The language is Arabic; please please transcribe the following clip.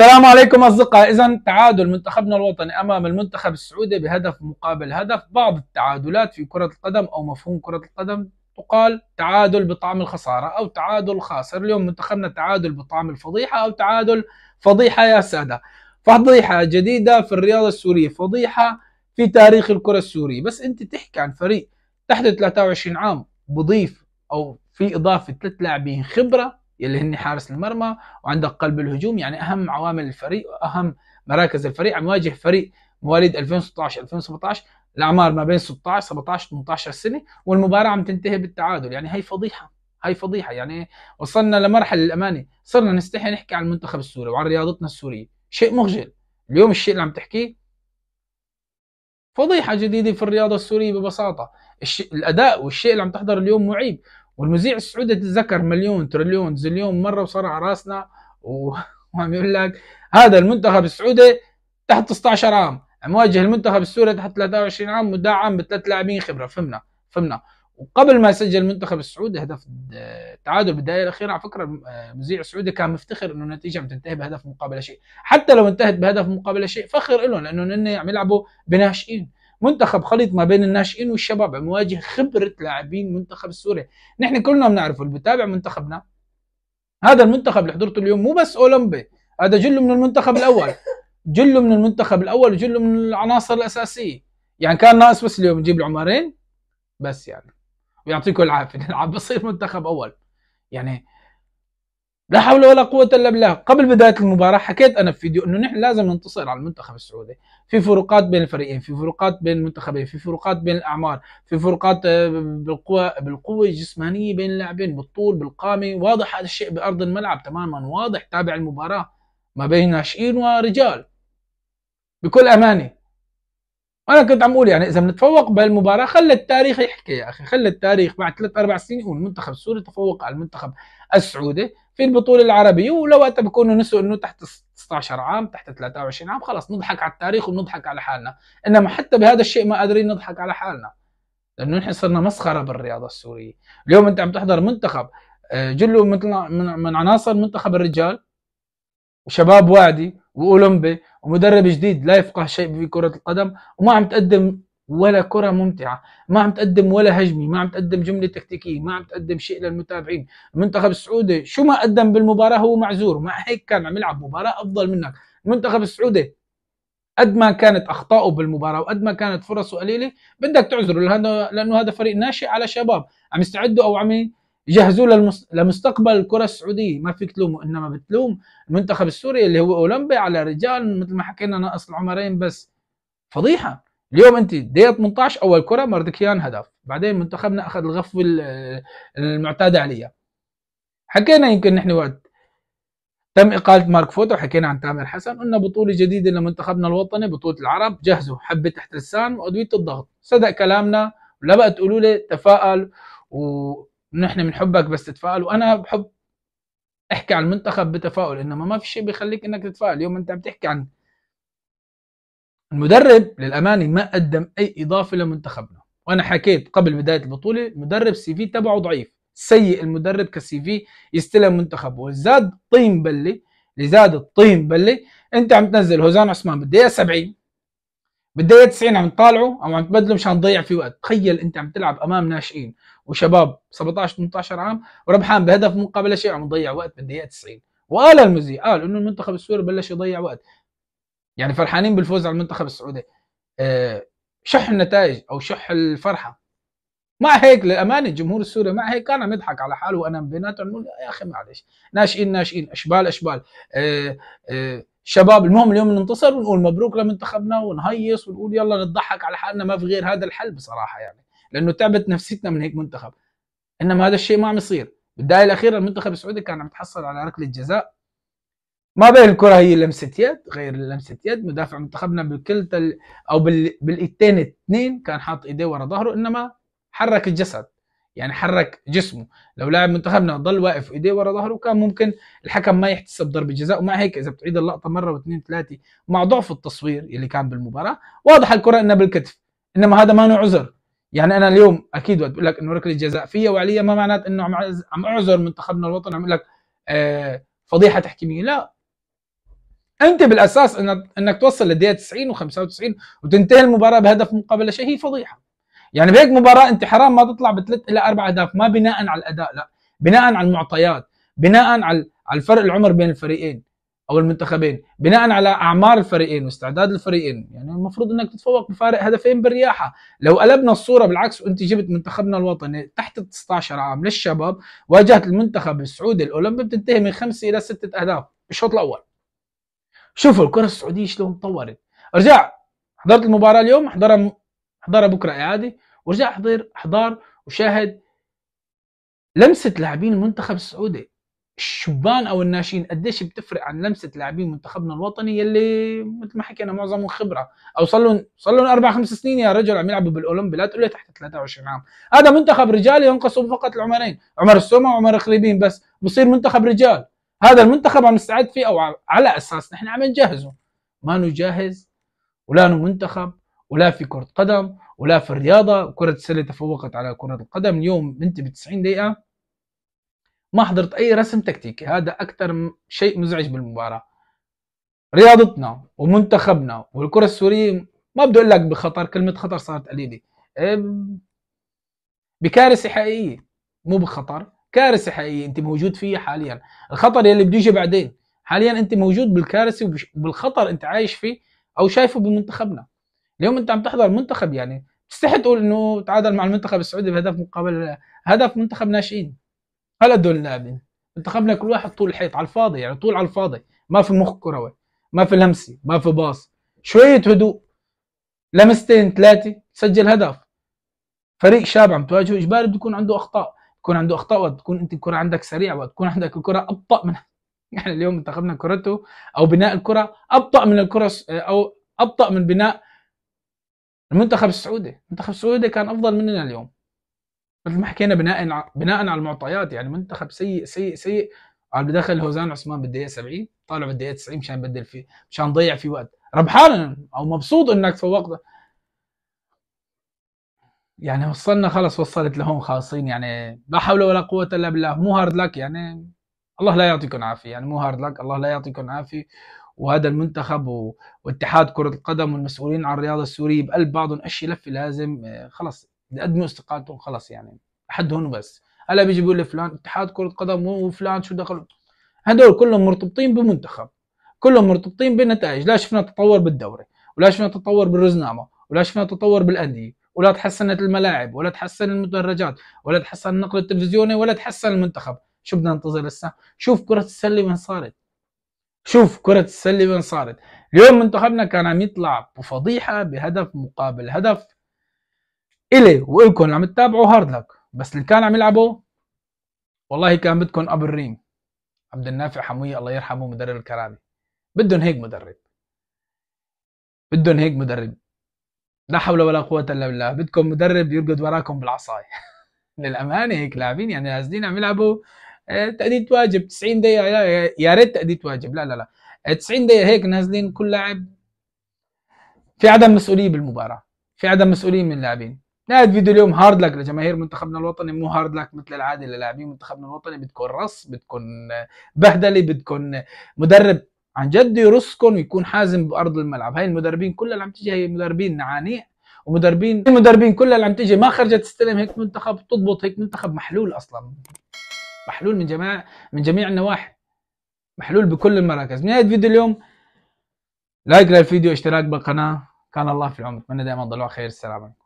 السلام عليكم اصدقائي، اذا تعادل منتخبنا الوطني امام المنتخب السعودي بهدف مقابل هدف، بعض التعادلات في كرة القدم او مفهوم كرة القدم تقال تعادل بطعم الخسارة او تعادل خاسر، اليوم منتخبنا تعادل بطعم الفضيحة او تعادل فضيحة يا سادة. فضيحة جديدة في الرياضة السورية، فضيحة في تاريخ الكرة السورية، بس انت تحكي عن فريق تحت 23 عام بضيف او في اضافة ثلاث لاعبين خبرة يلي هن حارس المرمى وعندك قلب الهجوم يعني اهم عوامل الفريق واهم مراكز الفريق عم يعني يواجه فريق مواليد 2016 2017 الاعمار ما بين 16 17 18 سنه والمباراه عم تنتهي بالتعادل يعني هي فضيحه هاي فضيحه يعني وصلنا لمرحله الامانه صرنا نستحي نحكي عن المنتخب السوري وعن رياضتنا السوريه شيء مخجل اليوم الشيء اللي عم تحكيه فضيحه جديده في الرياضه السوريه ببساطه الاداء والشيء اللي عم تحضر اليوم معيب والمذيع السعودي تذكر مليون تريليون زليون مره وصار على راسنا وعم يقول لك هذا المنتخب السعودي تحت 19 عام مواجه المنتخب السوري تحت 23 عام مدعم بثلاث لاعبين خبره فهمنا فهمنا وقبل ما يسجل المنتخب السعودي هدف التعادل بالدقائق الاخيره على فكره المذيع السعودي كان مفتخر انه النتيجه عم تنتهي بهدف مقابل شيء حتى لو انتهت بهدف مقابل شيء فخر لهم لانه هن عم يلعبوا بناشئين منتخب خليط ما بين الناشئين والشباب عم يواجه خبره لاعبين منتخب سوريا نحن كلنا بنعرفه اللي بتابع منتخبنا هذا المنتخب اللي حضرته اليوم مو بس اولمبي هذا جله من المنتخب الاول جله من المنتخب الاول وجله من العناصر الاساسيه يعني كان ناقص بس اليوم نجيب العمارين بس يعني ويعطيكم العافيه نلعب بصير منتخب اول يعني لا حول ولا قوة إلا بالله قبل بداية المباراة حكيت أنا في فيديو أنه نحن لازم ننتصر على المنتخب السعودي في فروقات بين الفريقين في فروقات بين المنتخبين في فروقات بين الأعمار في فروقات آه، بالقوة بالقوة الجسمانية بين اللاعبين بالطول بالقامة واضح هذا الشيء بأرض الملعب تماما واضح تابع المباراة ما بين ناشئين ورجال بكل أمانة أنا كنت عم أقول يعني إذا بنتفوق بهالمباراة خلى التاريخ يحكي يا أخي خلى التاريخ بعد ثلاث أربع سنين يقول المنتخب السوري تفوق على المنتخب السعودي في البطوله العربيه ولوقتها بكونوا نسوا انه تحت 16 عام تحت 23 عام خلاص نضحك على التاريخ ونضحك على حالنا انما حتى بهذا الشيء ما قادرين نضحك على حالنا لانه نحن صرنا مسخره بالرياضه السوريه اليوم انت عم تحضر منتخب آه، جله مثل من عناصر منتخب الرجال وشباب وادي واولمبي ومدرب جديد لا يفقه شيء في كره القدم وما عم تقدم ولا كره ممتعه ما عم تقدم ولا هجمه ما عم تقدم جمله تكتيكيه ما عم تقدم شيء للمتابعين المنتخب السعودي شو ما قدم بالمباراه هو معذور مع هيك كان عم يلعب مباراه افضل منك المنتخب السعودي قد ما كانت اخطائه بالمباراه وقد ما كانت فرصه قليله بدك تعذره لانه لانه هذا فريق ناشئ على شباب عم يستعدوا او عم يجهزوا للمس... لمستقبل الكره السعوديه ما فيك تلومه انما بتلوم المنتخب السوري اللي هو اولمبي على رجال مثل ما حكينا ناقص العمرين بس فضيحه اليوم انت دقيقه 18 اول كره ماردكيان هدف بعدين منتخبنا اخذ الغفوه آه، المعتاد عليها حكينا يمكن نحن وقت تم إقالة مارك فوتو وحكينا عن تامر حسن قلنا بطولة جديدة لمنتخبنا الوطني بطولة العرب جهزوا حبة تحت لسان وأدوية الضغط صدق كلامنا ولا بقى تقولوا لي تفائل ونحن بنحبك بس تتفائل وأنا بحب احكي عن المنتخب بتفاؤل انما ما في شيء بيخليك انك تتفائل اليوم انت عم تحكي عن المدرب للامانه ما قدم اي اضافه لمنتخبنا وانا حكيت قبل بدايه البطوله المدرب سي في تبعه ضعيف سيء المدرب كسي في يستلم منتخبه زاد طين بله لزاد الطين بله انت عم تنزل هوزان عثمان بدي 70 بدي 90 عم تطالعه او عم تبدله مشان تضيع في وقت تخيل انت عم تلعب امام ناشئين وشباب 17 18 عام وربحان بهدف مقابل شيء عم تضيع وقت إياه 90 وقال المذيع قال انه المنتخب السوري بلش يضيع وقت يعني فرحانين بالفوز على المنتخب السعودي آه، شح النتائج او شح الفرحه مع هيك للامانه الجمهور السوري مع هيك كان عم يضحك على حاله وانا بيناتهم نقول يا اخي معلش ناشئين ناشئين اشبال اشبال آه، آه، شباب المهم اليوم ننتصر ونقول مبروك لمنتخبنا ونهيص ونقول يلا نضحك على حالنا ما في غير هذا الحل بصراحه يعني لانه تعبت نفسيتنا من هيك منتخب انما هذا الشيء ما عم يصير بالدائره الاخيره المنتخب السعودي كان عم يتحصل على ركله جزاء ما بين الكره هي لمسه يد غير لمسه يد مدافع منتخبنا بكلتا او بال... بالايدتين الاثنين كان حاط ايديه ورا ظهره انما حرك الجسد يعني حرك جسمه لو لاعب منتخبنا ضل واقف ايديه ورا ظهره كان ممكن الحكم ما يحتسب ضربه جزاء ومع هيك اذا بتعيد اللقطه مره واثنين ثلاثه مع ضعف التصوير اللي كان بالمباراه واضح الكره انها بالكتف انما هذا ما عذر يعني انا اليوم اكيد بقول لك انه ركله جزاء فيا وعليا ما معناته انه عم عذر اعذر منتخبنا الوطني عم لك آه، فضيحه تحكيميه لا انت بالاساس انك توصل للدقيقه 90 و95 وتنتهي المباراه بهدف مقابله شيء هي فضيحه يعني بهيك مباراه انت حرام ما تطلع بثلاث الى اربع اهداف ما بناء على الاداء لا بناء على المعطيات بناء على على الفرق العمر بين الفريقين او المنتخبين بناء على اعمار الفريقين واستعداد الفريقين يعني المفروض انك تتفوق بفارق هدفين بالرياحه لو قلبنا الصوره بالعكس وانت جبت منتخبنا الوطني تحت 19 عام للشباب واجهت المنتخب السعودي الاولمبي بتنتهي من خمسه الى سته اهداف بالشوط الاول شوفوا الكره السعوديه شلون تطورت ارجع حضرت المباراه اليوم احضرها احضرها بكره اعاده وارجع احضر احضر وشاهد لمسه لاعبين المنتخب السعودي الشبان او الناشئين قديش بتفرق عن لمسه لاعبين منتخبنا الوطني يلي مثل ما حكينا معظمهم خبره او صار لهم صار لهم اربع خمس سنين يا رجل عم يلعبوا بالاولمبي لا تقول لي تحت 23 عام هذا منتخب رجال ينقصوا فقط العمرين عمر السومه وعمر خليبين بس بصير منتخب رجال هذا المنتخب عم نستعد فيه او على اساس نحن عم نجهزه ما نجهز ولا منتخب ولا في كره قدم ولا في الرياضه كره السله تفوقت على كره القدم اليوم انت ب 90 دقيقه ما حضرت اي رسم تكتيكي هذا اكثر شيء مزعج بالمباراه رياضتنا ومنتخبنا والكره السوريه ما بدي اقول لك بخطر كلمه خطر صارت قليله إيه، بكارثه حقيقيه مو بخطر كارثه حقيقيه انت موجود فيها حاليا الخطر يلي بده يجي بعدين حاليا انت موجود بالكارثه وبالخطر انت عايش فيه او شايفه بمنتخبنا اليوم انت عم تحضر منتخب يعني تستحي تقول انه تعادل مع المنتخب السعودي بهدف مقابل هدف منتخب ناشئين هلا دول لاعبين منتخبنا كل واحد طول الحيط على الفاضي يعني طول على الفاضي ما في مخ كروي ما في لمسه ما في باص شويه هدوء لمستين ثلاثه سجل هدف فريق شاب عم تواجهه اجباري بده يكون عنده اخطاء يكون عنده اخطاء وتكون انت الكره عندك سريعه وتكون عندك الكره ابطا من احنا يعني اليوم منتخبنا كرته او بناء الكره ابطا من الكره او ابطا من بناء المنتخب السعودي المنتخب السعودي كان افضل مننا اليوم مثل ما حكينا بناء بناء على المعطيات يعني منتخب سيء سيء سيء على بدخل هوزان عثمان بالدقيقه 70 طالع بالدقيقه 90 مشان بدل فيه مشان ضيع فيه وقت ربحان او مبسوط انك فوقت يعني وصلنا خلص وصلت لهون خالصين يعني لا حول ولا قوة إلا بالله مو هارد لك يعني الله لا يعطيكم عافية يعني مو هارد لك الله لا يعطيكم عافية وهذا المنتخب واتحاد كرة القدم والمسؤولين عن الرياضة السورية بقلب بعضهم أشي لفة لازم آه، خلص يقدموا استقالتهم خلص يعني حد هون بس هلا بيجي بيقول فلان اتحاد كرة قدم وفلان شو دخل هدول كلهم مرتبطين بمنتخب كلهم مرتبطين بنتائج لا شفنا تطور بالدوري ولا شفنا تطور بالرزنامة ولا شفنا تطور بالأندية ولا تحسنت الملاعب ولا تحسن المدرجات ولا تحسن النقل التلفزيوني ولا تحسن المنتخب شو بدنا ننتظر هسه شوف كرة السلة وين صارت شوف كرة السلة وين صارت اليوم منتخبنا كان عم يطلع بفضيحة بهدف مقابل هدف إلي وإلكم اللي عم تتابعوا هارد لك بس اللي كان عم يلعبوا والله كان بدكم أبو الريم عبد النافع حموية الله يرحمه مدرب الكرامي بدهم هيك مدرب بدهم هيك مدرب لا حول ولا قوه الا بالله بدكم مدرب يرقد وراكم بالعصايه للامانه هيك لاعبين يعني نازلين عم يلعبوا آه، تاديه واجب 90 دقيقه يا ريت تاديه واجب لا لا لا 90 آه، دقيقه هيك نازلين كل لاعب في عدم مسؤوليه بالمباراه في عدم مسؤوليه من اللاعبين نهاية فيديو اليوم هارد لك لجماهير منتخبنا الوطني مو هارد لك مثل العاده للاعبين منتخبنا الوطني بدكم رص بدكم بهدله بدكم مدرب عن جد يرصكم ويكون حازم بارض الملعب هاي المدربين كلها اللي عم تيجي هي مدربين نعاني ومدربين المدربين كلها اللي عم تيجي ما خرجت تستلم هيك منتخب تضبط هيك منتخب محلول اصلا محلول من جميع من جميع النواحي محلول بكل المراكز نهايه فيديو اليوم لايك للفيديو اشتراك بالقناه كان الله في العمر اتمنى دائما تضلوا خير السلام عليكم